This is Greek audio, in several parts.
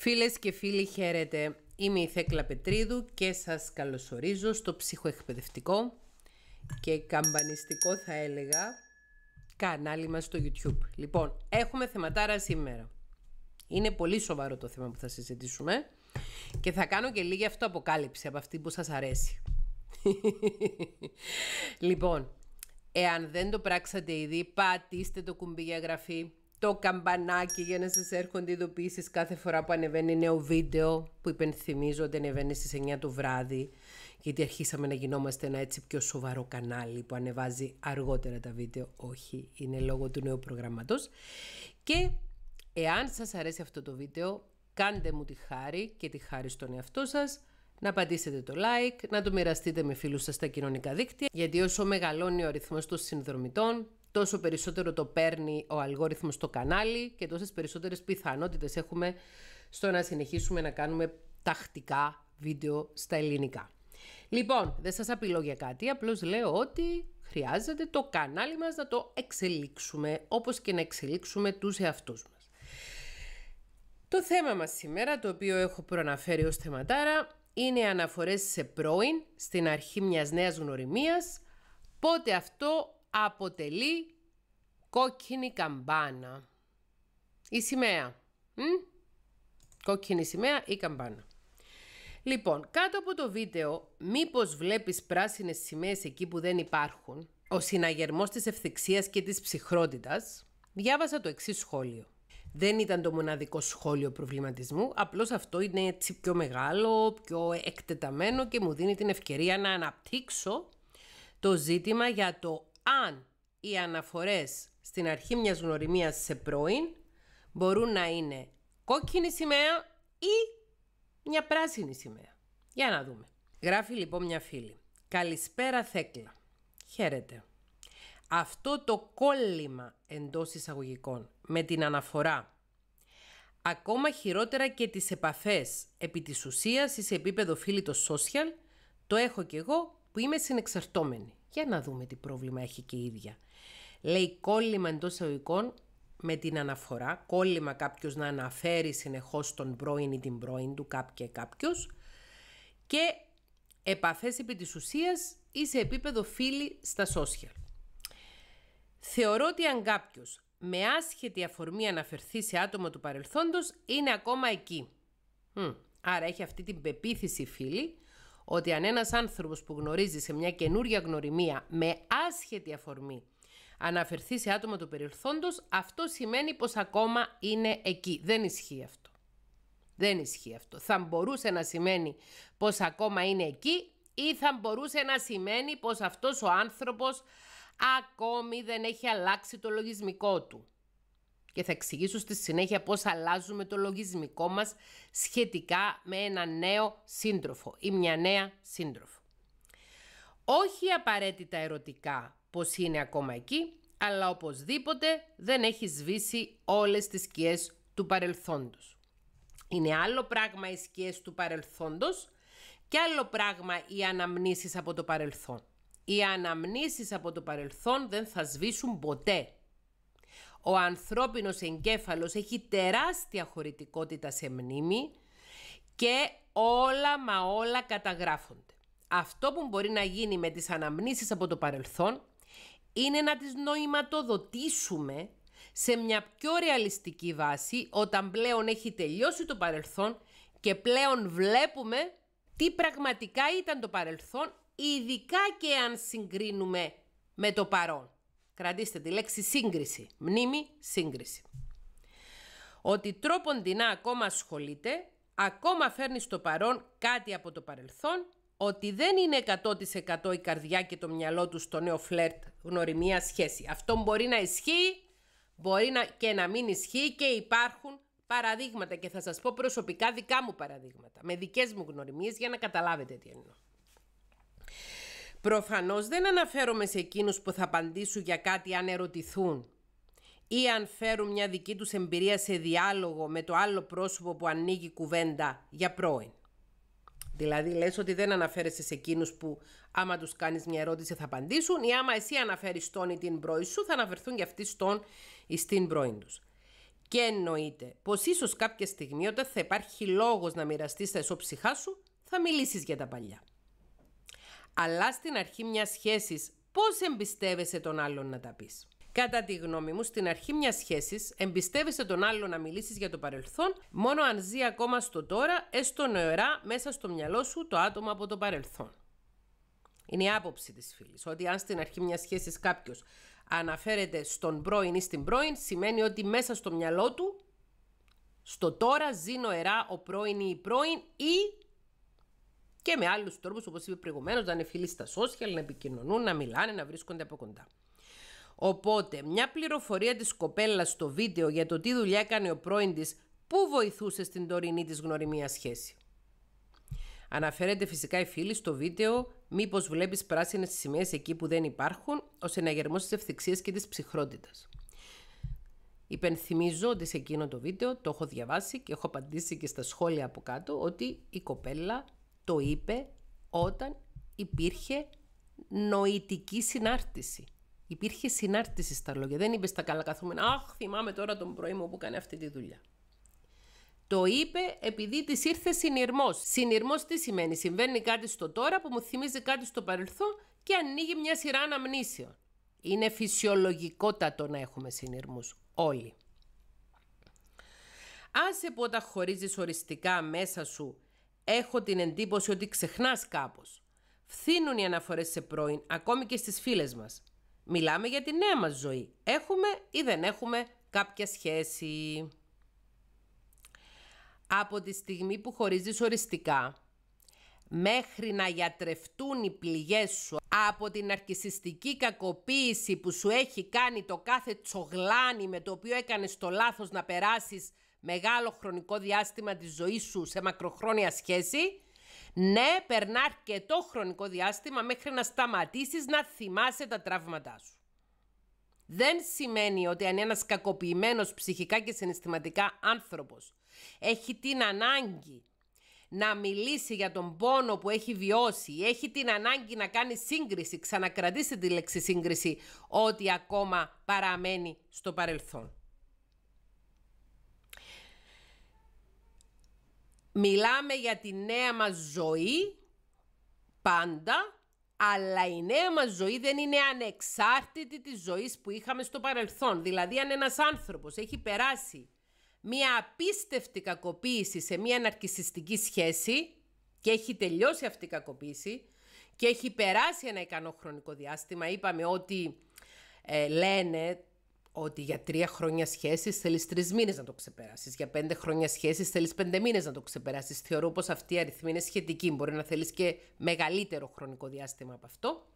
Φίλες και φίλοι χαίρετε, είμαι η Θέκλα Πετρίδου και σας καλωσορίζω στο ψυχοεκπαιδευτικό και καμπανιστικό θα έλεγα κανάλι μας στο YouTube. Λοιπόν, έχουμε θεματάρα σήμερα. Είναι πολύ σοβαρό το θέμα που θα συζητήσουμε και θα κάνω και λίγη αυτοαποκάλυψη από αυτή που σας αρέσει. λοιπόν, εάν δεν το πράξατε ήδη, πατήστε το κουμπί για γραφή, το καμπανάκι για να σας έρχονται ειδοποιήσεις κάθε φορά που ανεβαίνει νέο βίντεο που υπενθυμίζω ότι ανεβαίνει στις 9 το βράδυ γιατί αρχίσαμε να γινόμαστε ένα έτσι πιο σοβαρό κανάλι που ανεβάζει αργότερα τα βίντεο όχι, είναι λόγω του νέου προγράμματος. και εάν σας αρέσει αυτό το βίντεο κάντε μου τη χάρη και τη χάρη στον εαυτό σας να πατήσετε το like, να το μοιραστείτε με φίλους σας στα κοινωνικά δίκτυα γιατί όσο μεγαλώνει ο αριθμός των συνδρομητών τόσο περισσότερο το παίρνει ο αλγόριθμος στο κανάλι και τόσες περισσότερες πιθανότητες έχουμε στο να συνεχίσουμε να κάνουμε τακτικά βίντεο στα ελληνικά. Λοιπόν, δεν σας απειλώ για κάτι, απλώς λέω ότι χρειάζεται το κανάλι μας να το εξελίξουμε, όπως και να εξελίξουμε τους εαυτούς μας. Το θέμα μας σήμερα, το οποίο έχω προαναφέρει ως θεματάρα, είναι αναφορές σε πρώην, στην αρχή μιας νέας γνωριμίας, πότε αυτό αποτελεί κόκκινη καμπάνα. Η σημαία. Μ? Κόκκινη σημαία ή καμπάνα. Λοιπόν, κάτω από το βίντεο, μήπως βλέπεις πράσινες σημαίες εκεί που δεν υπάρχουν, ο συναγερμός της ευθυξίας και της ψυχρότητας, διάβασα το εξής σχόλιο. Δεν ήταν το μοναδικό σχόλιο προβληματισμού, απλώς αυτό είναι έτσι πιο μεγάλο, πιο εκτεταμένο και μου δίνει την ευκαιρία να αναπτύξω το ζήτημα για το αν οι αναφορές στην αρχή μιας γνωριμίας σε πρώην μπορούν να είναι κόκκινη σημαία ή μια πράσινη σημαία. Για να δούμε. Γράφει λοιπόν μια φίλη. Καλησπέρα Θέκλα. Χαίρετε. Αυτό το κόλλημα εντός εισαγωγικών με την αναφορά ακόμα χειρότερα και τις επαφές επί της ουσίας ή σε επίπεδο φίλη το social το έχω κι εγώ που είμαι συνεξαρτώμενη. Για να δούμε τι πρόβλημα έχει και η ίδια. Λέει κόλλημα εντός εωικών με την αναφορά, κόλλημα κάποιος να αναφέρει συνεχώς τον πρώην ή την πρώην του κάποια κάποιος και επαφές επί της ουσίας ή σε επίπεδο φίλη στα social. Θεωρώ ότι αν κάποιος με άσχετη αφορμή αναφερθεί σε άτομα του παρελθόντος είναι ακόμα εκεί. άρα έχει αυτή την πεποίθηση φίλη ότι αν ένας άνθρωπος που γνωρίζει σε μια καινούρια γνωριμία με άσχετη αφορμή αναφερθεί σε άτομα του περιορθόντος, αυτό σημαίνει πως ακόμα είναι εκεί. Δεν ισχύει αυτό. Δεν ισχύει αυτό. Θα μπορούσε να σημαίνει πως ακόμα είναι εκεί ή θα μπορούσε να σημαίνει πως αυτός ο άνθρωπος ακόμη δεν έχει αλλάξει το λογισμικό του και θα εξηγήσω στη συνέχεια πώς αλλάζουμε το λογισμικό μας σχετικά με ένα νέο σύντροφο ή μια νέα σύντροφο. Όχι απαραίτητα ερωτικά πως είναι ακόμα εκεί, αλλά οπωσδήποτε δεν έχει σβήσει όλες τις σκιές του παρελθόντος. Είναι άλλο πράγμα οι σκιές του παρελθόντος και άλλο πράγμα οι αναμνήσεις από το παρελθόν. Οι αναμνήσεις από το παρελθόν δεν θα σβήσουν ποτέ. Ο ανθρώπινος εγκέφαλος έχει τεράστια χωρητικότητα σε μνήμη και όλα μα όλα καταγράφονται. Αυτό που μπορεί να γίνει με τις αναμνήσεις από το παρελθόν είναι να τις νοηματοδοτήσουμε σε μια πιο ρεαλιστική βάση όταν πλέον έχει τελειώσει το παρελθόν και πλέον βλέπουμε τι πραγματικά ήταν το παρελθόν ειδικά και αν συγκρίνουμε με το παρόν. Κρατήστε τη λέξη σύγκριση. Μνήμη, σύγκριση. Ότι να ακόμα ασχολείται, ακόμα φέρνει στο παρόν κάτι από το παρελθόν, ότι δεν είναι 100% η καρδιά και το μυαλό του στο νέο φλερτ γνωριμία σχέση. Αυτό μπορεί να ισχύει, μπορεί να, και να μην ισχύει και υπάρχουν παραδείγματα και θα σας πω προσωπικά δικά μου παραδείγματα, με δικές μου γνωριμίες για να καταλάβετε τι εννοώ. Προφανώς δεν αναφέρομαι σε εκείνους που θα απαντήσουν για κάτι αν ερωτηθούν ή αν φέρουν μια δική τους εμπειρία σε διάλογο με το άλλο πρόσωπο που ανοίγει κουβέντα για πρώην. Δηλαδή λες ότι δεν αναφέρεσαι σε εκείνους που άμα τους κάνεις μια ερώτηση θα απαντήσουν ή άμα εσύ αναφέρεις τον ή την πρώη σου θα αναφερθούν και αυτοί στον ή στην πρώην τους. Και εννοείται πως ίσως κάποια στιγμή όταν θα υπάρχει λόγος να μοιραστείς τα εσωψυχά σου θα μιλήσεις για τα παλιά αλλά στην αρχή μιας σχέσης πώς εμπιστεύεσαι τον άλλον να τα πεις. Κατά τη γνώμη μου, στην αρχή μιας σχέσης, εμπιστεύεσαι τον άλλο να μιλήσεις για το παρελθόν, μόνο αν ζει ακόμα στο τώρα, έστω νεωρά μέσα στο μυαλό σου το άτομο από το παρελθόν. Είναι η άποψη της φίλης. Ότι αν στην αρχή μιας σχέσης κάποιος αναφέρεται στον πρώην ή στην πρώην, σημαίνει ότι μέσα στο μυαλό του, στο τώρα ζει νοερά ο πρώην ή η πρώην ή και με άλλους τρόπους, όπως είπε προηγουμένως, να είναι φίλοι στα social, να επικοινωνούν, να μιλάνε, να βρίσκονται από κοντά. Οπότε, μια πληροφορία της κοπέλας στο βίντεο για το τι δουλειά έκανε ο πρώην της, πού βοηθούσε στην τωρινή της γνωριμία σχέση. Αναφέρεται φυσικά η φίλη στο βίντεο μήπως βλέπεις πράσινες σημαίες εκεί που δεν υπάρχουν, ω να τη τι και της ψυχρότητας. Υπενθυμίζω ότι σε εκείνο το βίντεο το έχω διαβάσει και έχω απαντήσει και στα σχόλια από κάτω ότι η κοπέλα το είπε όταν υπήρχε νοητική συνάρτηση. Υπήρχε συνάρτηση στα λόγια. Δεν είπε στα καλά καθούμενα. Αχ, θυμάμαι τώρα τον πρωί μου που έκανε αυτή τη δουλειά. Το είπε επειδή της ήρθε συνειρμός. Συνειρμός τι σημαίνει, συμβαίνει κάτι στο τώρα που μου θυμίζει κάτι στο παρελθόν και ανοίγει μια σειρά αναμνήσεων. Είναι φυσιολογικότατο να έχουμε συνειρμούς. Όλοι. Άσε που όταν χωρίζεις οριστικά μέσα σου Έχω την εντύπωση ότι ξεχνάς κάπως. Φθήνουν οι αναφορές σε πρώην, ακόμη και στις φίλες μας. Μιλάμε για τη νέα μας ζωή. Έχουμε ή δεν έχουμε κάποια σχέση. Από τη στιγμή που χωρίζεις οριστικά, μέχρι να γιατρευτούν οι πληγές σου από την αρκισιστική κακοποίηση που σου έχει κάνει το κάθε τσογλάνι με το οποίο έκανες το λάθος να περάσεις μεγάλο χρονικό διάστημα της ζωής σου σε μακροχρόνια σχέση, ναι, περνά αρκετό χρονικό διάστημα μέχρι να σταματήσεις να θυμάσαι τα τραύματά σου. Δεν σημαίνει ότι αν ένας κακοποιημένος ψυχικά και συναισθηματικά άνθρωπος έχει την ανάγκη να μιλήσει για τον πόνο που έχει βιώσει, έχει την ανάγκη να κάνει σύγκριση, ξανακρατήσει τη λέξη σύγκριση, ότι ακόμα παραμένει στο παρελθόν. Μιλάμε για τη νέα μας ζωή πάντα, αλλά η νέα μας ζωή δεν είναι ανεξάρτητη της ζωής που είχαμε στο παρελθόν. Δηλαδή αν ένας άνθρωπος έχει περάσει μία απίστευτη κακοποίηση σε μία αναρκισιστική σχέση και έχει τελειώσει αυτή η κακοποίηση και έχει περάσει ένα ικανό χρονικό διάστημα, είπαμε ότι ε, λένε ότι για τρία χρόνια σχέσεις θέλεις τρεις μήνες να το ξεπεράσεις. Για πέντε χρόνια σχέσεις θέλεις πέντε μήνες να το ξεπεράσεις. Θεωρώ πως αυτή η αριθμή είναι σχετική. Μπορεί να θέλεις και μεγαλύτερο χρονικό διάστημα από αυτό.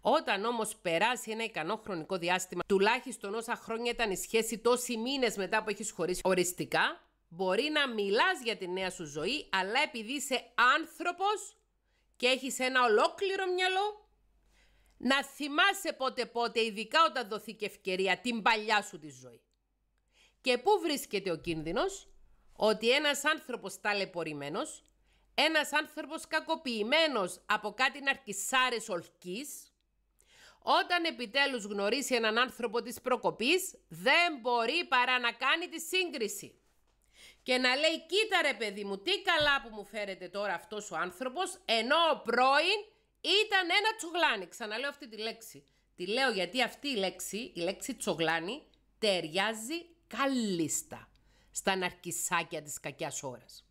Όταν όμως περάσει ένα ικανό χρονικό διάστημα, τουλάχιστον όσα χρόνια ήταν η σχέση, τόσοι μήνες μετά που έχεις χωρίσει οριστικά, μπορεί να μιλάς για τη νέα σου ζωή, αλλά επειδή είσαι άνθρωπος και έχεις ένα ολόκληρο μυαλό, να θυμάσαι πότε πότε, ειδικά όταν δοθεί και ευκαιρία, την παλιά σου τη ζωή. Και πού βρίσκεται ο κίνδυνος, ότι ένας άνθρωπος ταλαιπωρημένος, ένας άνθρωπος κακοποιημένος από κάτι ναρκισάρες ολκής, όταν επιτέλους γνωρίσει έναν άνθρωπο της προκοπής, δεν μπορεί παρά να κάνει τη σύγκριση. Και να λέει, κοίτα ρε παιδί μου, τι καλά που μου φέρεται τώρα αυτός ο άνθρωπος, ενώ ο πρώην ήταν ένα τσογλάνι. Ξαναλέω αυτή τη λέξη. Τη λέω γιατί αυτή η λέξη, η λέξη τσογλάνι, ταιριάζει κάλλιστα στα ναρκισάκια της κακιάς ώρας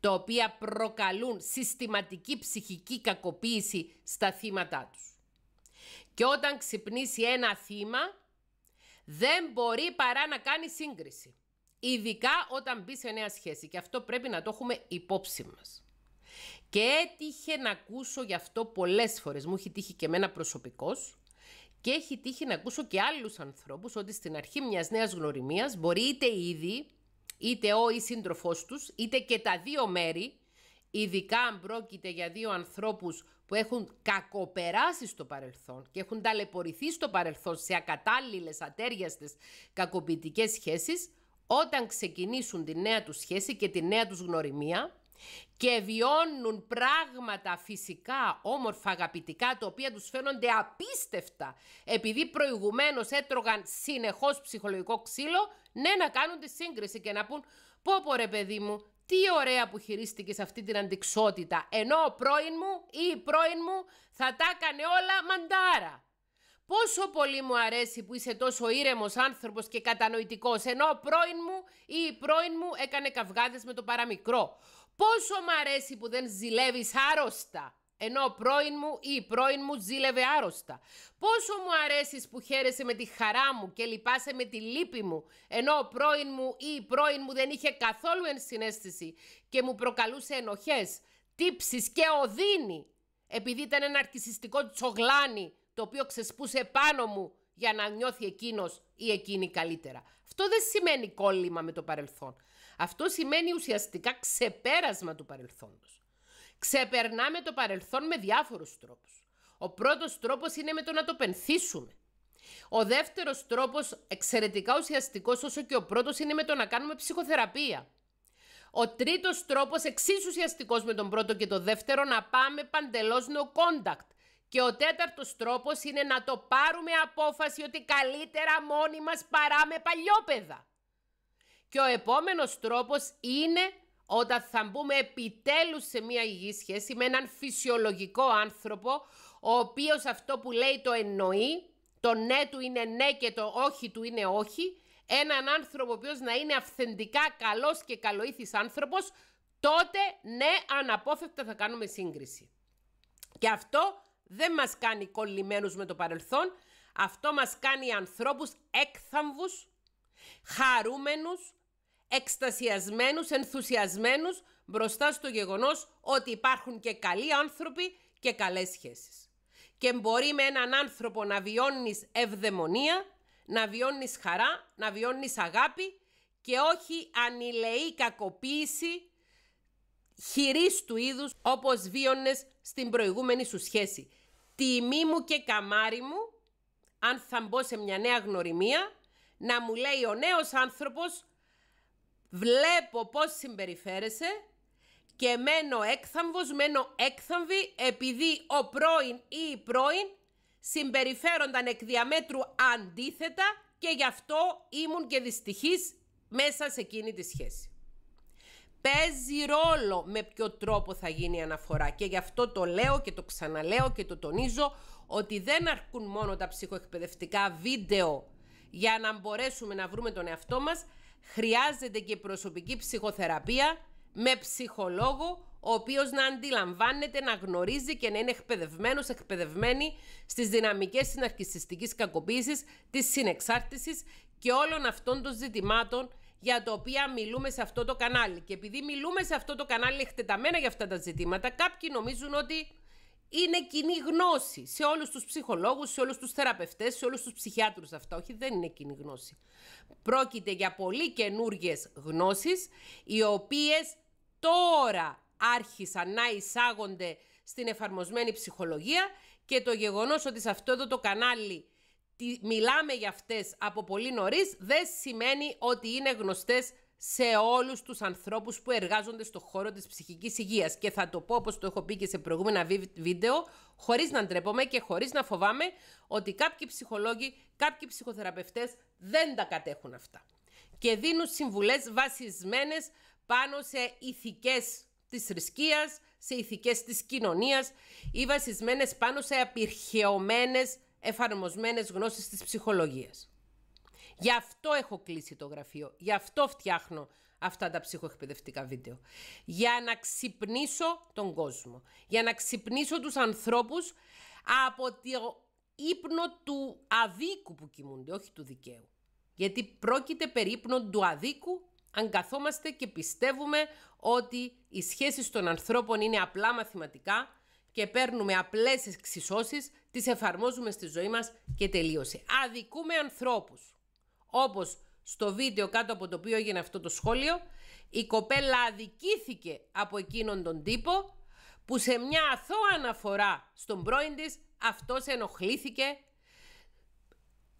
τα οποία προκαλούν συστηματική ψυχική κακοποίηση στα θύματά τους. Και όταν ξυπνήσει ένα θύμα, δεν μπορεί παρά να κάνει σύγκριση. Ειδικά όταν μπει σε νέα σχέση. Και αυτό πρέπει να το έχουμε υπόψη μας. Και έτυχε να ακούσω γι' αυτό πολλές φορές. Μου έχει τύχει και εμένα προσωπικός. Και έχει τύχει να ακούσω και άλλους ανθρώπους ότι στην αρχή μιας νέας γνωριμίας μπορεί είτε ήδη, είτε ο ή σύντροφός τους, είτε και τα δύο μέρη, ειδικά αν πρόκειται για δύο ανθρώπους που έχουν κακοπεράσει στο παρελθόν και έχουν ταλαιπωρηθεί στο παρελθόν σε ακατάλληλες, ατέριαστες, κακοποιητικές σχέσεις, όταν ξεκινήσουν τη νέα τους σχέση και τη νέα τους γνωριμία, και βιώνουν πράγματα φυσικά, όμορφα, αγαπητικά, τα οποία τους φαίνονται απίστευτα, επειδή προηγουμένως έτρωγαν συνεχώς ψυχολογικό ξύλο, ναι να κάνουν τη σύγκριση και να πούν «Πω πω ρε παιδί μου, τι ωραία που χειρίστηκες αυτή την αντικσότητα, ενώ ο πρώην μου ή η πρώην μου θα τα έκανε όλα μαντάρα». Πόσο πολύ μου αρέσει που είσαι τόσο ήρεμος άνθρωπος και κατανοητικός, ενώ ο πρώην μου ή η πρώην μου έκανε καυγάδες με το παραμικρό. Πόσο μου αρέσει που δεν ζηλεύεις άρρωστα. Ενώ πρώην μου ή η πρώην μου ζήλευε άρρωστα. Πόσο μου αρέσεις που χαίρεσαι με τη χαρά μου και λυπάσαι με τη λύπη μου. Ενώ ο πρώην μου ή η πρώην μου δεν είχε καθόλου ενσυναίσθηση και μου προκαλούσε ενοχές, Τύψεις και οδύνη. Επειδή ήταν ένα αρκισιστικό τσογλάνι το οποίο ξεσπούσε πάνω μου για να νιώθει εκείνος ή εκείνη καλύτερα. Αυτό δεν σημαίνει κόλλημα με το παρελθόν. Αυτό σημαίνει ουσιαστικά ξεπέρασμα του παρελθόντος. Ξεπερνάμε το παρελθόν με διάφορους τρόπους. Ο πρώτος τρόπος είναι με το να το πενθήσουμε. Ο δεύτερος τρόπος, εξαιρετικά ουσιαστικός όσο και ο πρώτος, είναι με το να κάνουμε ψυχοθεραπεία. Ο τρίτος τρόπος, εξίσου ουσιαστικός με τον πρώτο και το δεύτερο, να πάμε παντελώς no contact. Και ο τέταρτος τρόπος είναι να το πάρουμε απόφαση ότι καλύτερα μόνοι μας παρά με παλιόπαιδα. Και ο επόμενος τρόπος είναι όταν θα μπούμε επιτέλους σε μια υγιή σχέση με έναν φυσιολογικό άνθρωπο, ο οποίος αυτό που λέει το εννοεί, το ναι του είναι ναι και το όχι του είναι όχι, έναν άνθρωπο ο οποίος να είναι αυθεντικά καλός και καλοήθης άνθρωπος, τότε ναι αναπόφευκτα θα κάνουμε σύγκριση. Και αυτό δεν μας κάνει κολλημένους με το παρελθόν, αυτό μας κάνει ανθρώπους έκθαμβους, χαρούμενους, εκστασιασμένους, ενθουσιασμένους μπροστά στο γεγονός ότι υπάρχουν και καλοί άνθρωποι και καλές σχέσεις. Και μπορεί με έναν άνθρωπο να βιώνεις ευδαιμονία, να βιώνεις χαρά, να βιώνεις αγάπη και όχι ανηλεή κακοποίηση χειρίς του είδους όπως βίωνες στην προηγούμενη σου σχέση. Τιμή μου και καμάρι μου, αν θα μπω σε μια νέα γνωριμία, να μου λέει ο νέος άνθρωπος βλέπω πώς συμπεριφέρεσαι και μένω έκθαμβος, μένω έκθαμβη επειδή ο πρώην ή η πρώην συμπεριφέρονταν εκ διαμέτρου αντίθετα και γι' αυτό ήμουν και δυστυχής μέσα σε εκείνη τη σχέση. Παίζει ρόλο με ποιο τρόπο θα γίνει η αναφορά και γι' αυτό το λέω και το ξαναλέω και το τονίζω ότι δεν αρκούν μόνο τα ψυχοεκπαιδευτικά βίντεο για να μπορέσουμε να βρούμε τον εαυτό μας, χρειάζεται και προσωπική ψυχοθεραπεία με ψυχολόγο ο οποίος να αντιλαμβάνεται, να γνωρίζει και να είναι εκπαιδευμένος, εκπαιδευμένη στις δυναμικές συναρκησιστικής κακοποίησης, της συνεξάρτησης και όλων αυτών των ζητημάτων για τα οποία μιλούμε σε αυτό το κανάλι. Και επειδή μιλούμε σε αυτό το κανάλι εκτεταμένα για αυτά τα ζητήματα, κάποιοι νομίζουν ότι είναι κοινή γνώση σε όλους τους ψυχολόγους, σε όλους τους θεραπευτές, σε όλους τους ψυχιάτρους αυτά. Όχι, δεν είναι κοινή γνώση. Πρόκειται για πολύ καινούργιες γνώσεις, οι οποίες τώρα άρχισαν να εισάγονται στην εφαρμοσμένη ψυχολογία και το γεγονός ότι σε αυτό εδώ το κανάλι μιλάμε για αυτές από πολύ νωρίς δεν σημαίνει ότι είναι γνωστές σε όλους τους ανθρώπους που εργάζονται στον χώρο της ψυχικής υγείας. Και θα το πω όπως το έχω πει και σε προηγούμενα βίντεο, χωρίς να ντρέπομαι και χωρίς να φοβάμαι ότι κάποιοι ψυχολόγοι, κάποιοι ψυχοθεραπευτές δεν τα κατέχουν αυτά. Και δίνουν συμβουλές βασισμένες πάνω σε ηθικές της θρησκείας, σε ηθικές της κοινωνίας ή βασισμένες πάνω σε απειρχαιωμένες εφαρμοσμένες γνώσεις της ψυχολογίας. Γι' αυτό έχω κλείσει το γραφείο. Γι' αυτό φτιάχνω αυτά τα ψυχοεκπαιδευτικά βίντεο. Για να ξυπνήσω τον κόσμο. Για να ξυπνήσω τους ανθρώπους από το ύπνο του αδίκου που κοιμούνται, όχι του δικαίου. Γιατί πρόκειται περί ύπνων του αδίκου αν καθόμαστε και πιστεύουμε ότι οι σχέσεις των ανθρώπων είναι απλά μαθηματικά και παίρνουμε απλές εξισώσεις, τις εφαρμόζουμε στη ζωή μας και τελείωσε. Αδικούμε ανθρώπους. Όπως στο βίντεο κάτω από το οποίο έγινε αυτό το σχόλιο, η κοπέλα αδικήθηκε από εκείνον τον τύπο που σε μια αθώα αναφορά στον πρώην της αυτός ενοχλήθηκε,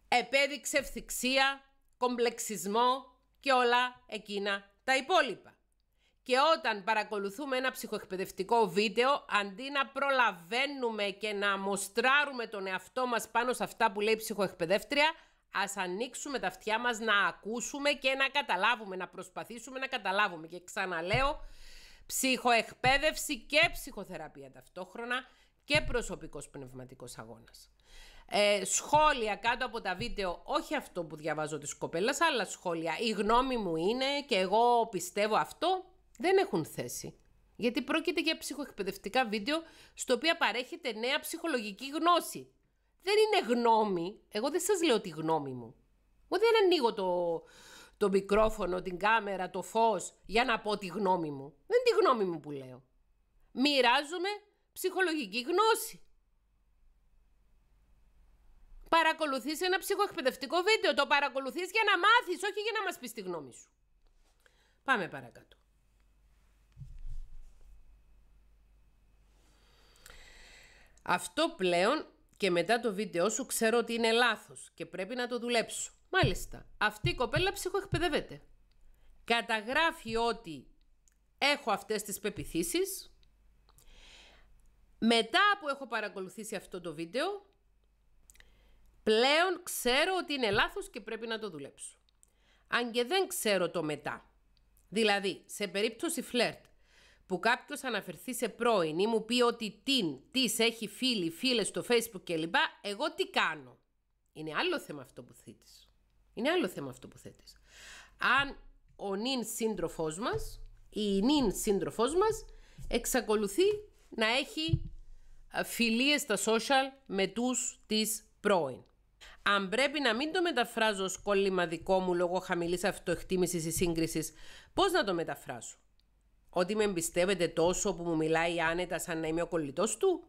επέδειξε ευθυξία, κομπλεξισμό και όλα εκείνα τα υπόλοιπα. Και όταν παρακολουθούμε ένα ψυχοεκπαιδευτικό βίντεο, αντί να προλαβαίνουμε και να μοστράρουμε τον εαυτό μας πάνω σε αυτά που λέει η ψυχοεκπαιδεύτρια, Ας ανοίξουμε τα αυτιά μας να ακούσουμε και να καταλάβουμε, να προσπαθήσουμε να καταλάβουμε. Και ξαναλέω, ψυχοεκπαίδευση και ψυχοθεραπεία ταυτόχρονα και προσωπικός πνευματικός αγώνας. Ε, σχόλια κάτω από τα βίντεο, όχι αυτό που διαβάζω της κοπέλας, αλλά σχόλια. Η γνώμη μου είναι και εγώ πιστεύω αυτό, δεν έχουν θέση. Γιατί πρόκειται για ψυχοεκπαιδευτικά βίντεο, στο οποίο παρέχεται νέα ψυχολογική γνώση δεν είναι γνώμη. Εγώ δεν σας λέω τη γνώμη μου. Εγώ δεν ανοίγω το, το μικρόφωνο, την κάμερα, το φως για να πω τη γνώμη μου. Δεν είναι τη γνώμη μου που λέω. Μοιράζομαι ψυχολογική γνώση. Παρακολουθείς ένα ψυχοεκπαιδευτικό βίντεο. Το παρακολουθείς για να μάθεις, όχι για να μας πεις τη γνώμη σου. Πάμε παρακάτω. Αυτό πλέον και μετά το βίντεο σου ξέρω ότι είναι λάθος και πρέπει να το δουλέψω. Μάλιστα, αυτή η κοπέλα ψυχοεκπαιδεύεται. Καταγράφει ότι έχω αυτές τις πεπιθήσεις. Μετά που έχω παρακολουθήσει αυτό το βίντεο, πλέον ξέρω ότι είναι λάθος και πρέπει να το δουλέψω. Αν και δεν ξέρω το μετά. Δηλαδή, σε περίπτωση φλερτ, που κάποιος αναφερθεί σε πρώην ή μου πει ότι την, τη έχει φίλοι, φίλες στο facebook κλπ. Εγώ τι κάνω. Είναι άλλο θέμα αυτό που θέτεις. Είναι άλλο θέμα αυτό που θέτεις. Αν ο νυν σύντροφός μας ή η νυν σύντροφός μας εξακολουθεί να έχει ε, φιλίες στα social με τους της πρώην. Αν πρέπει να μην το μεταφράζω ως κόλλημα δικό μου λόγω χαμηλής αυτοεκτίμησης ή σύγκρισης, πώς να το μεταφράσω. Ότι με εμπιστεύεται τόσο που μου μιλάει άνετα σαν να είμαι ο κολλητός του.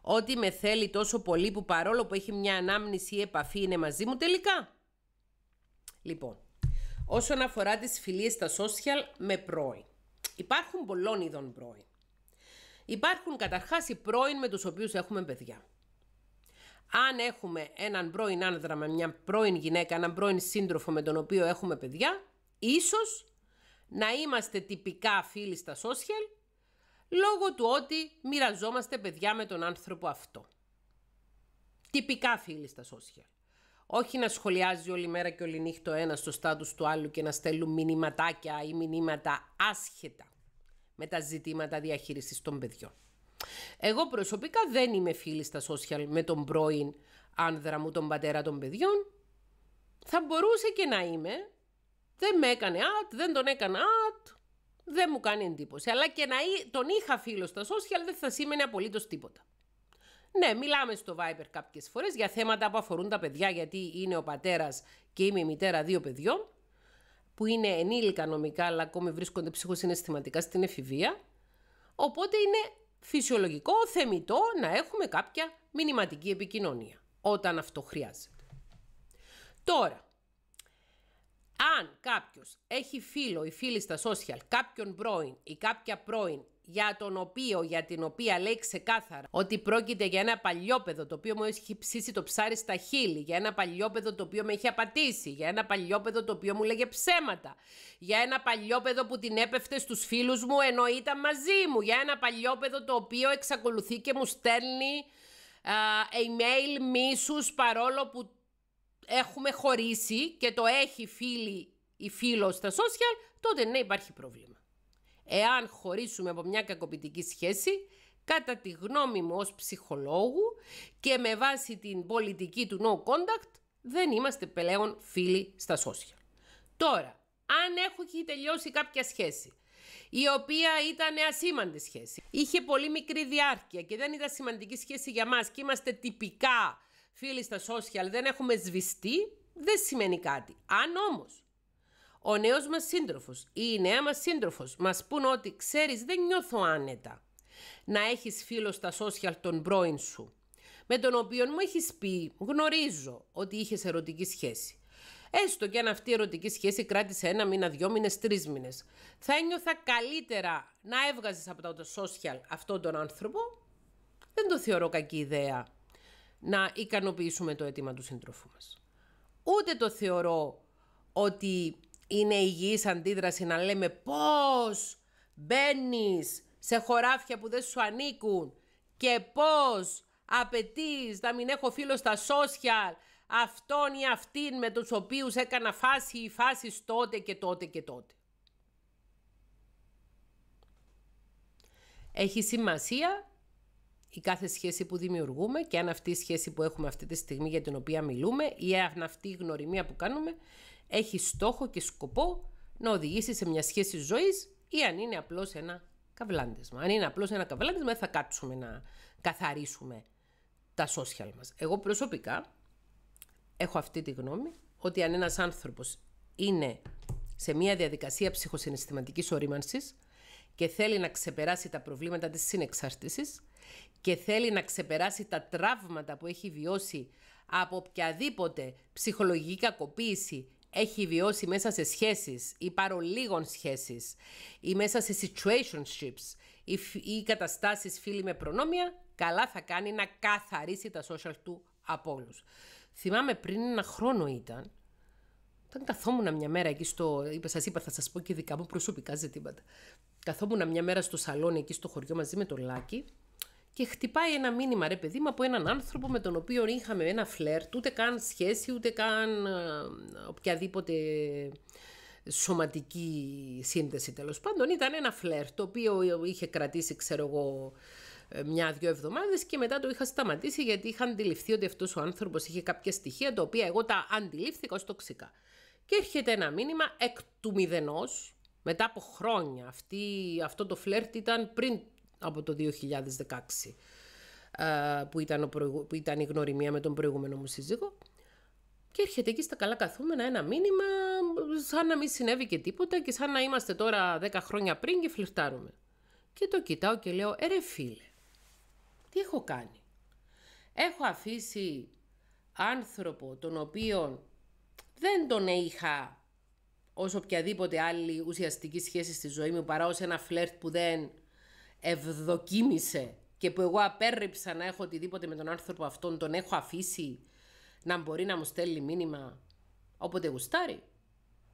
Ότι με θέλει τόσο πολύ που παρόλο που έχει μια ανάμνηση ή επαφή είναι μαζί μου τελικά. Λοιπόν, όσον αφορά τις φιλίες στα social με πρώην. Υπάρχουν πολλών ειδών πρώην. Υπάρχουν καταρχάς οι πρώην με τους οποίους έχουμε παιδιά. Αν έχουμε έναν πρώην άνδρα με μια πρώην γυναίκα, έναν πρώην σύντροφο με τον οποίο έχουμε παιδιά, ίσως να είμαστε τυπικά φίλοι στα social, λόγω του ότι μοιραζόμαστε παιδιά με τον άνθρωπο αυτό. Τυπικά φίλοι στα social. Όχι να σχολιάζει όλη μέρα και όλη νύχτα ο ένας στο στάτους του άλλου και να στέλνουν μηνυματάκια ή μηνύματα άσχετα με τα ζητήματα διαχείρισης των παιδιών. Εγώ προσωπικά δεν είμαι φίλη στα social με τον πρώην άνδρα μου, τον πατέρα των παιδιών. Θα μπορούσε και να είμαι, δεν με έκανε ατ, δεν τον έκανα out, δεν μου κάνει εντύπωση. Αλλά και να τον είχα φίλο στα social δεν θα σήμαινε απολύτως τίποτα. Ναι, μιλάμε στο Viper κάποιες φορές για θέματα που αφορούν τα παιδιά, γιατί είναι ο πατέρας και είμαι η μητέρα δύο παιδιών, που είναι ενήλικα νομικά, αλλά ακόμη βρίσκονται ψυχοσυναισθηματικά στην εφηβεία. Οπότε είναι φυσιολογικό, θεμητό να έχουμε κάποια μηνυματική επικοινωνία, όταν αυτό χρειάζεται. Τώρα, αν κάποιος έχει φίλο ή φίλη στα social, κάποιον πρώην ή κάποια πρώην για τον οποίο, για την οποία λέει ξεκάθαρα ότι πρόκειται για ένα παιδό... το οποίο μου έχει ψήσει το ψάρι στα χείλη, για ένα παιδό το οποίο με έχει απατήσει, για ένα παιδό το οποίο μου λέγε ψέματα, για ένα παιδό που την έπεφτε στους φίλους μου ενώ ήταν μαζί μου, για ένα παιδό το οποίο εξακολουθεί και μου στέλνει email μίσους, παρόλο που έχουμε χωρίσει και το έχει φίλη ή φίλος στα social, τότε ναι υπάρχει πρόβλημα. Εάν χωρίσουμε από μια κακοποιητική σχέση, κατά τη γνώμη μου ως ψυχολόγου και με βάση την πολιτική του no contact, δεν είμαστε πλέον φίλοι στα social. Τώρα, αν έχει τελειώσει κάποια σχέση, η οποία ήταν ασήμαντη σχέση, είχε πολύ μικρή διάρκεια και δεν ήταν σημαντική σχέση για μας και είμαστε τυπικά φίλοι στα social δεν έχουμε σβηστεί, δεν σημαίνει κάτι. Αν όμως ο νέος μας σύντροφος ή η νέα μας σύντροφος μας πούν ότι ξέρεις δεν νιώθω άνετα να έχεις φίλο στα social τον πρώην σου με τον οποίο μου έχεις πει γνωρίζω ότι είχες ερωτική σχέση Έστω και αν αυτή η ερωτική σχέση κράτησε ένα μήνα, δυο μήνες, τρεις μήνες. Θα ένιωθα καλύτερα να έβγαζες από τα social αυτόν τον άνθρωπο. Δεν το θεωρώ κακή ιδέα να ικανοποιήσουμε το αίτημα του συντρόφου μας. Ούτε το θεωρώ ότι είναι υγιής αντίδραση να λέμε πώς μπαίνεις σε χωράφια που δεν σου ανήκουν και πώς απαιτείς να μην έχω φίλο στα social αυτόν ή αυτήν με τους οποίους έκανα φάση ή φάση τότε και τότε και τότε. Έχει σημασία η κάθε σχέση που δημιουργούμε και αν αυτή η σχέση που έχουμε αυτή τη στιγμή για την οποία μιλούμε ή αν αυτή η γνωριμία που κάνουμε έχει στόχο και σκοπό να οδηγήσει σε μια σχέση ζωής ή αν είναι απλώς ένα καβλάντισμα. Αν είναι απλώς ένα καβλάντισμα θα κάτσουμε να καθαρίσουμε τα social μας. Εγώ προσωπικά έχω αυτή τη γνώμη ότι αν ένας άνθρωπος είναι σε μια διαδικασία ψυχοσυναισθηματικής ορίμανσης και θέλει να ξεπεράσει τα προβλήματα της συνεξάρτησης, και θέλει να ξεπεράσει τα τραύματα που έχει βιώσει από οποιαδήποτε ψυχολογική κακοποίηση έχει βιώσει μέσα σε σχέσεις ή παρολίγων σχέσεις ή μέσα σε situationships ή, ή καταστάσεις φίλοι με προνόμια, καλά θα κάνει να καθαρίσει τα social του από όλους. Θυμάμαι πριν ένα χρόνο ήταν, όταν καθόμουν μια μέρα εκεί στο. Είπα, σας είπα, θα σας πω και δικά μου προσωπικά ζητήματα. Καθόμουν μια μέρα στο σαλόνι εκεί στο χωριό μαζί με τον Λάκη και χτυπάει ένα μήνυμα, ρε παιδί μου, από έναν άνθρωπο με τον οποίο είχαμε ένα φλερτ, ούτε καν σχέση, ούτε καν ε, οποιαδήποτε σωματική σύνδεση τέλος πάντων. Ήταν ένα φλερ το οποίο είχε κρατήσει ξέρω εγώ ε, μια-δυο εβδομάδες και μετά το είχα σταματήσει γιατί είχα αντιληφθεί ότι αυτός ο άνθρωπος είχε κάποια στοιχεία τα οποία εγώ τα αντιλήφθηκα ως τοξικά. Και έρχεται ένα μήνυμα εκ του μηδενός μετά από χρόνια. Αυτή, αυτό το φλερτ ήταν πριν από το 2016 ε, που ήταν, προηγου... η γνωριμία με τον προηγούμενο μου σύζυγο και έρχεται εκεί στα καλά καθούμενα ένα μήνυμα σαν να μην συνέβη και τίποτα και σαν να είμαστε τώρα 10 χρόνια πριν και φλερτάρουμε Και το κοιτάω και λέω, ερε φίλε, τι έχω κάνει. Έχω αφήσει άνθρωπο τον οποίο δεν τον είχα ως οποιαδήποτε άλλη ουσιαστική σχέση στη ζωή μου παρά ως ένα φλερτ που δεν ευδοκίμησε και που εγώ απέρριψα να έχω οτιδήποτε με τον άνθρωπο αυτόν, τον έχω αφήσει να μπορεί να μου στέλνει μήνυμα όποτε γουστάρει.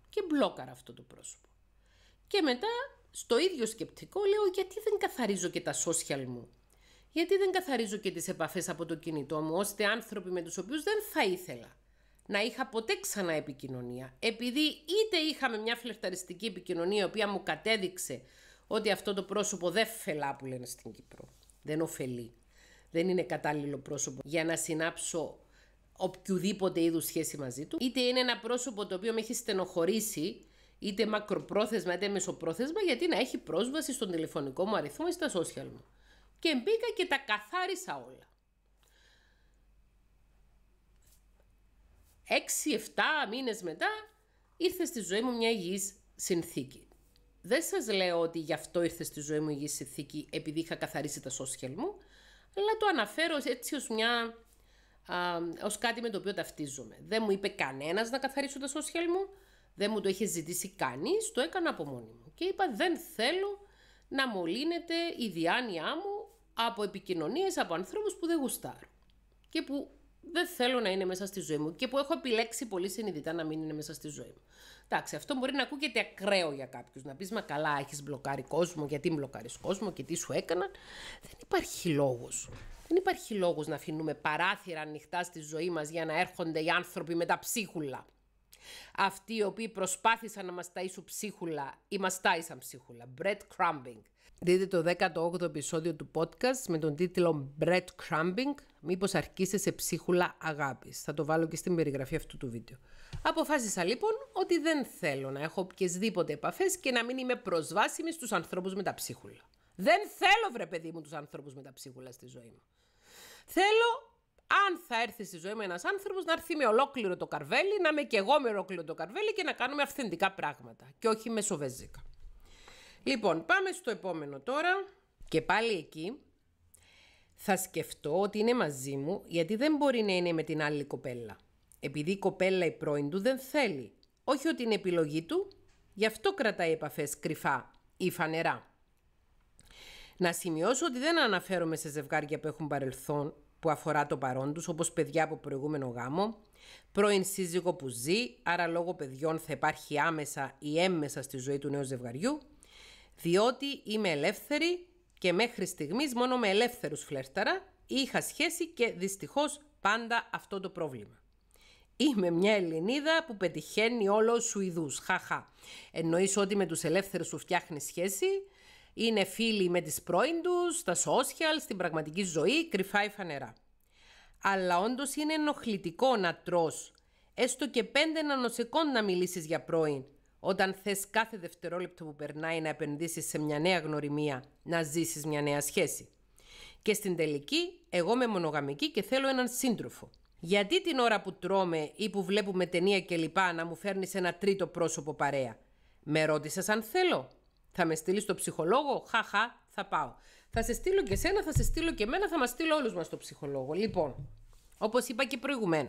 Και μπλόκαρα αυτό το πρόσωπο. Και μετά στο ίδιο σκεπτικό λέω γιατί δεν καθαρίζω και τα social μου. Γιατί δεν καθαρίζω και τις επαφές από το κινητό μου, ώστε άνθρωποι με τους οποίους δεν θα ήθελα να είχα ποτέ ξανά επικοινωνία. Επειδή είτε είχαμε μια φλερταριστική επικοινωνία, η οποία μου κατέδειξε ότι αυτό το πρόσωπο δεν φελά που λένε στην Κύπρο. Δεν ωφελεί. Δεν είναι κατάλληλο πρόσωπο για να συνάψω οποιοδήποτε είδους σχέση μαζί του. Είτε είναι ένα πρόσωπο το οποίο με έχει στενοχωρήσει, είτε μακροπρόθεσμα είτε μεσοπρόθεσμα, γιατί να έχει πρόσβαση στον τηλεφωνικό μου αριθμό ή στα social μου. Και μπήκα και τα καθάρισα όλα. 6-7 μήνες μετά ήρθε στη ζωή μου μια υγιής συνθήκη. Δεν σας λέω ότι γι' αυτό ήρθε στη ζωή μου η συνθήκη επειδή είχα καθαρίσει τα social μου, αλλά το αναφέρω έτσι ως μια... κάτι με το οποίο ταυτίζομαι. Δεν μου είπε κανένας να καθαρίσω τα social μου, δεν μου το είχε ζητήσει κανείς, το έκανα από μόνη μου. Και είπα δεν θέλω να μολύνεται η διάνοιά μου από επικοινωνίες, από ανθρώπους που δεν γουστάρω και που δεν θέλω να είναι μέσα στη ζωή μου και που έχω επιλέξει πολύ συνειδητά να μην είναι μέσα στη ζωή μου. Εντάξει, αυτό μπορεί να ακούγεται ακραίο για κάποιους. Να πεις Μα καλά, έχεις μπλοκάρει κόσμο, γιατί μπλοκάρεις κόσμο και τι σου έκαναν. Δεν υπάρχει λόγος. Δεν υπάρχει λόγος να αφήνουμε παράθυρα ανοιχτά στη ζωή μας για να έρχονται οι άνθρωποι με τα ψίχουλα. Αυτοί οι οποίοι προσπάθησαν να μας ταΐσουν ψίχουλα ή μας τάισαν ψίχουλα. Bread crumbing. Δείτε το 18ο επεισόδιο του podcast με τον τίτλο Bread Crumbing, μήπως αρχίσει σε ψίχουλα αγάπης. Θα το βάλω και στην περιγραφή αυτού του βίντεο. Αποφάσισα λοιπόν ότι δεν θέλω να έχω οποιασδήποτε επαφές και να μην είμαι προσβάσιμη στους ανθρώπους με τα ψίχουλα. Δεν θέλω βρε παιδί μου τους ανθρώπους με τα ψίχουλα στη ζωή μου. Θέλω αν θα έρθει στη ζωή μου ένας άνθρωπος, να έρθει με ολόκληρο το καρβέλι, να είμαι και εγώ με ολόκληρο το καρβέλι και να κάνουμε αυθεντικά πράγματα. Και όχι με σοβέζικα. Λοιπόν, πάμε στο επόμενο τώρα και πάλι εκεί θα σκεφτώ ότι είναι μαζί μου γιατί δεν μπορεί να είναι με την άλλη κοπέλα. Επειδή η κοπέλα η πρώην του δεν θέλει. Όχι ότι είναι επιλογή του, γι' αυτό κρατάει επαφές κρυφά ή φανερά. Να σημειώσω ότι δεν αναφέρομαι σε ζευγάρια που έχουν παρελθόν που αφορά το παρόν τους, όπως παιδιά από προηγούμενο γάμο, πρώην σύζυγο που ζει, άρα λόγω παιδιών θα υπάρχει άμεσα ή έμμεσα στη ζωή του νέου ζευγαριού, διότι είμαι ελεύθερη και μέχρι στιγμής μόνο με ελεύθερους φλερτάρα είχα σχέση και δυστυχώς πάντα αυτό το πρόβλημα. Είμαι μια Ελληνίδα που πετυχαίνει όλο Σουηδούς, χαχα. Εννοείς ότι με τους ελεύθερους σου φτιάχνεις σχέση, είναι φίλοι με τις πρώην τους, στα social, στην πραγματική ζωή, κρυφά ή φανερά. Αλλά όντως είναι ενοχλητικό να τρως, έστω και πέντε νανοσεκόντ να μιλήσεις για πρώην όταν θες κάθε δευτερόλεπτο που περνάει να επενδύσεις σε μια νέα γνωριμία, να ζήσεις μια νέα σχέση. Και στην τελική, εγώ είμαι μονογαμική και θέλω έναν σύντροφο. Γιατί την ώρα που τρώμε ή που βλέπουμε ταινία κλπ. να μου φέρνεις ένα τρίτο πρόσωπο παρέα. Με ρώτησες αν θέλω. Θα με στείλεις στο ψυχολόγο, χαχά, θα πάω. Θα σε στείλω και σένα, θα σε στείλω και εμένα, θα μας στείλω όλους μας στο ψυχολόγο. Λοιπόν, όπως είπα και προηγουμένως,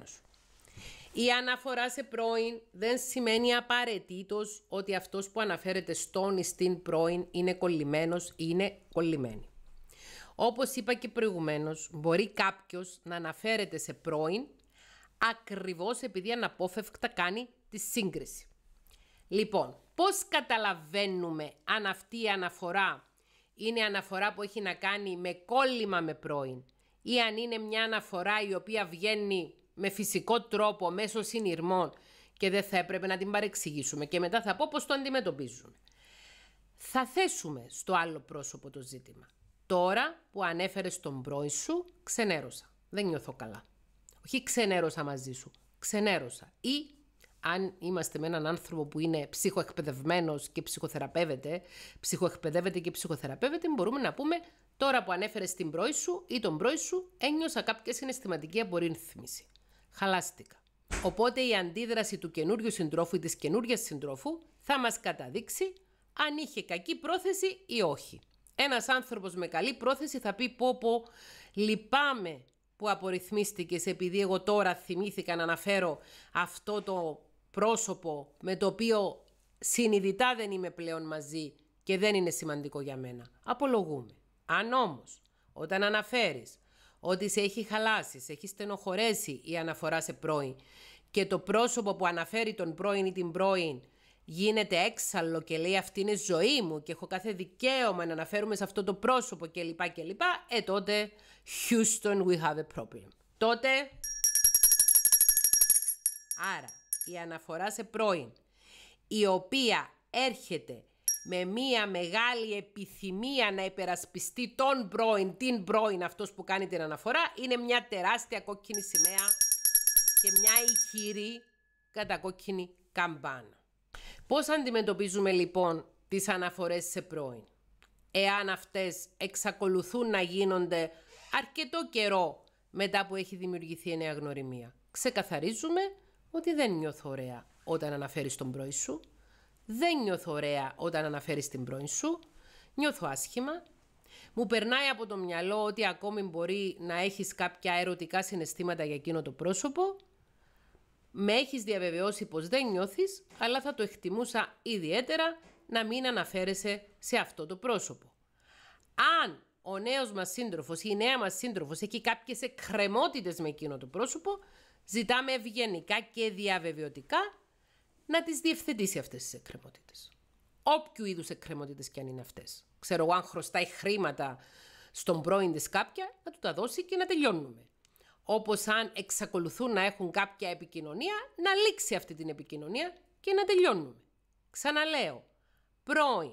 η αναφορά σε πρώην δεν σημαίνει απαραίτητος ότι αυτός που αναφέρεται στον ή στην πρώην είναι κολλημένος ή είναι κολλημένη. Όπως είπα και προηγουμένως, μπορεί κάποιος να αναφέρεται σε πρώην ακριβώς επειδή αναπόφευκτα κάνει τη σύγκριση. Λοιπόν, πώς καταλαβαίνουμε αν αυτή η αναφορά είναι αναφορά που έχει να κάνει με κόλλημα με πρώην ή αν είναι μια αναφορά η οποία βγαίνει με φυσικό τρόπο, μέσω συνειρμών και δεν θα έπρεπε να την παρεξηγήσουμε και μετά θα πω πώς το αντιμετωπίζουμε. Θα θέσουμε στο άλλο πρόσωπο το ζήτημα. Τώρα που ανέφερες τον πρώην σου, ξενέρωσα. Δεν νιώθω καλά. Όχι ξενέρωσα μαζί σου, ξενέρωσα. Ή αν είμαστε με έναν άνθρωπο που είναι ψυχοεκπαιδευμένος και ψυχοθεραπεύεται, ψυχοεκπαιδεύεται και ψυχοθεραπεύεται, μπορούμε να πούμε τώρα που ανέφερες την πρώη σου ή τον πρώη σου, ένιωσα κάποια συναισθηματική απορρίθμιση. Χαλάστηκα. Οπότε η αντίδραση του καινούριου συντρόφου ή της καινούργιας συντρόφου θα μας καταδείξει αν είχε κακή πρόθεση ή όχι. Ένας άνθρωπος με καλή πρόθεση θα πει «Πόπο, πω λυπάμαι που απορριθμίστηκες επειδή εγώ τώρα θυμήθηκα να αναφέρω αυτό το πρόσωπο με το οποίο συνειδητά δεν είμαι πλέον μαζί και δεν είναι σημαντικό για μένα. Απολογούμε. Αν όμως όταν αναφέρεις ότι σε έχει χαλάσει, σε έχει στενοχωρέσει η αναφορά σε πρώην και το πρόσωπο που αναφέρει τον πρώην ή την πρώην γίνεται έξαλλο και λέει αυτή είναι η την πρωην γινεται εξαλλο και λεει αυτη ειναι ζωη μου και έχω κάθε δικαίωμα να αναφέρουμε σε αυτό το πρόσωπο κλπ. κλπ. Ε, τότε Houston we have a problem. Τότε... Άρα, η αναφορά σε πρώην, η οποία έρχεται με μια μεγάλη επιθυμία να υπερασπιστεί τον πρώην, την πρώην αυτός που κάνει την αναφορά, είναι μια τεράστια κόκκινη σημαία και μια ηχηρή κατακόκκινη καμπάνα. Πώς αντιμετωπίζουμε λοιπόν τις αναφορές σε πρώην, εάν αυτές εξακολουθούν να γίνονται αρκετό καιρό μετά που έχει δημιουργηθεί η νέα γνωριμία. Ξεκαθαρίζουμε ότι δεν νιώθω ωραία όταν αναφέρεις τον πρώην σου, δεν νιώθω ωραία όταν αναφέρεις την πρώην σου. Νιώθω άσχημα. Μου περνάει από το μυαλό ότι ακόμη μπορεί να έχεις κάποια ερωτικά συναισθήματα για εκείνο το πρόσωπο. Με έχεις διαβεβαιώσει πως δεν νιώθεις, αλλά θα το εκτιμούσα ιδιαίτερα να μην αναφέρεσαι σε αυτό το πρόσωπο. Αν ο νέος μας σύντροφος, η νέα μας σύντροφος, έχει κάποιες εκκρεμότητες με εκείνο το πρόσωπο, ζητάμε ευγενικά και διαβεβαιωτικά να τις διευθετήσει αυτές τις εκκρεμότητες. Όποιου είδους εκκρεμότητες και αν είναι αυτές. Ξέρω εγώ αν χρωστάει χρήματα στον πρώην της κάποια, να του τα δώσει και να τελειώνουμε. Όπως αν εξακολουθούν να έχουν κάποια επικοινωνία, να λήξει αυτή την επικοινωνία και να τελειώνουμε. Ξαναλέω, πρώην,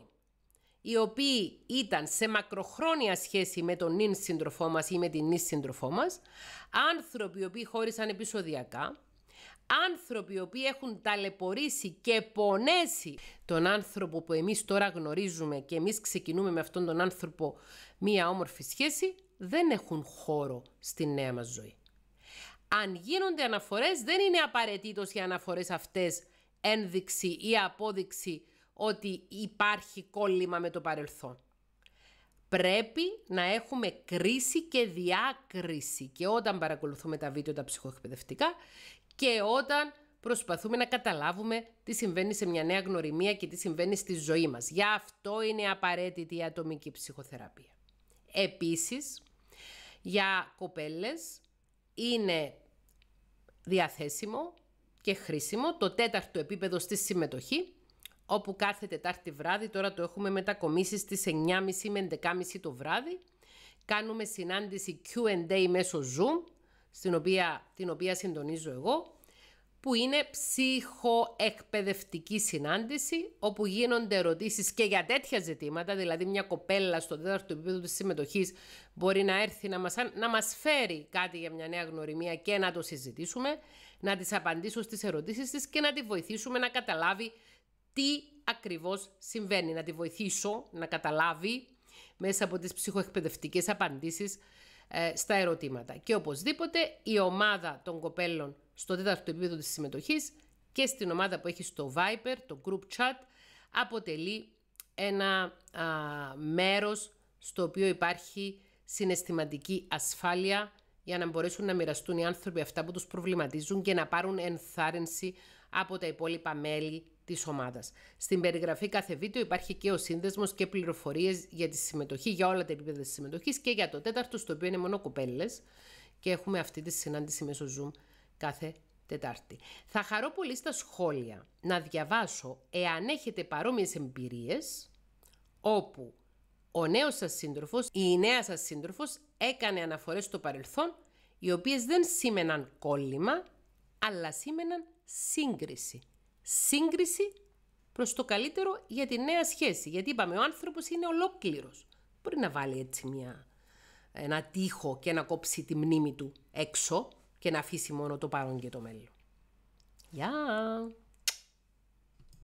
οι οποίοι ήταν σε μακροχρόνια σχέση με τον νυν σύντροφό μας ή με την νυν σύντροφό μας, άνθρωποι οι οποίοι χώρισαν επεισοδιακά, άνθρωποι οι οποίοι έχουν ταλαιπωρήσει και πονέσει τον άνθρωπο που εμείς τώρα γνωρίζουμε και εμείς ξεκινούμε με αυτόν τον άνθρωπο μία όμορφη σχέση, δεν έχουν χώρο στη νέα μας ζωή. Αν γίνονται αναφορές, δεν είναι απαραίτητος οι αναφορές αυτές ένδειξη ή απόδειξη ότι υπάρχει κόλλημα με το παρελθόν. Πρέπει να έχουμε κρίση και διάκριση και όταν παρακολουθούμε τα βίντεο τα ψυχοεκπαιδευτικά και όταν προσπαθούμε να καταλάβουμε τι συμβαίνει σε μια νέα γνωριμία και τι συμβαίνει στη ζωή μας. Γι' αυτό είναι απαραίτητη η ατομική ψυχοθεραπεία. Επίσης, για κοπέλες είναι διαθέσιμο και χρήσιμο το τέταρτο επίπεδο στη συμμετοχή, όπου κάθε Τετάρτη βράδυ, τώρα το έχουμε μετακομίσει στις 9.30 με 11.30 το βράδυ, κάνουμε συνάντηση Q&A μέσω Zoom, στην οποία, την οποία συντονίζω εγώ, που είναι ψυχοεκπαιδευτική συνάντηση, όπου γίνονται ερωτήσεις και για τέτοια ζητήματα, δηλαδή μια κοπέλα στο τέταρτο επίπεδο της συμμετοχής μπορεί να έρθει να μας, να μας φέρει κάτι για μια νέα γνωριμία και να το συζητήσουμε, να της απαντήσω στις ερωτήσεις της και να τη βοηθήσουμε να καταλάβει τι ακριβώς συμβαίνει, να τη βοηθήσω να καταλάβει μέσα από τις ψυχοεκπαιδευτικές απαντήσεις ε, στα ερωτήματα. Και οπωσδήποτε η ομάδα των κοπέλων στο τέταρτο επίπεδο της συμμετοχής και στην ομάδα που έχει στο Viper, το Group Chat, αποτελεί ένα μέρος στο οποίο υπάρχει συναισθηματική ασφάλεια για να μπορέσουν να μοιραστούν οι άνθρωποι αυτά που τους προβληματίζουν και να πάρουν ενθάρρυνση από τα υπόλοιπα μέλη στην περιγραφή κάθε βίντεο υπάρχει και ο σύνδεσμος και πληροφορίες για τη συμμετοχή, για όλα τα επίπεδα της συμμετοχής και για το τέταρτο, στο οποίο είναι μόνο κοπέλες. και έχουμε αυτή τη συνάντηση μέσω Zoom κάθε Τετάρτη. Θα χαρώ πολύ στα σχόλια να διαβάσω εάν έχετε παρόμοιες εμπειρίες όπου ο νέος σας σύντροφος ή η νέα σας σύντροφος έκανε αναφορές στο παρελθόν οι οποίες δεν σήμαιναν κόλλημα αλλά σήμαιναν σύγκριση σύγκριση προς το καλύτερο για τη νέα σχέση. Γιατί είπαμε, ο άνθρωπος είναι ολόκληρος. Μπορεί να βάλει έτσι μια, ένα τείχο και να κόψει τη μνήμη του έξω και να αφήσει μόνο το παρόν και το μέλλον. Γεια!